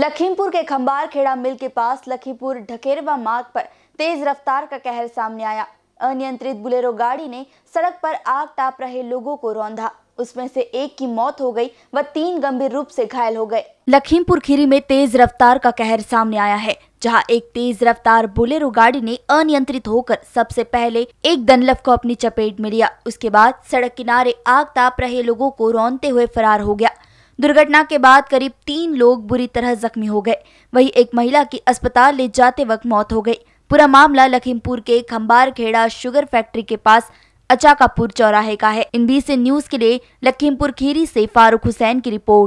लखीमपुर के खंबार खेड़ा मिल के पास लखीमपुर ढकेरवा मार्ग पर तेज रफ्तार का कहर सामने आया अनियंत्रित बुलेरो गाड़ी ने सड़क पर आग ताप रहे लोगों को रौंदा उसमें से एक की मौत हो गई व तीन गंभीर रूप से घायल हो गए लखीमपुर खीरी में तेज रफ्तार का कहर सामने आया है जहां एक तेज रफ्तार बुलेरो गाड़ी ने अनियंत्रित होकर सबसे पहले एक दनलव को अपनी चपेट में लिया उसके बाद सड़क किनारे आग ताप रहे लोगों को रौनते हुए फरार हो गया दुर्घटना के बाद करीब तीन लोग बुरी तरह जख्मी हो गए वहीं एक महिला की अस्पताल ले जाते वक्त मौत हो गई पूरा मामला लखीमपुर के खम्बार खेड़ा शुगर फैक्ट्री के पास अचाकापुर चौराहे का है इन बीस न्यूज के लिए लखीमपुर खीरी से फारूक हुसैन की रिपोर्ट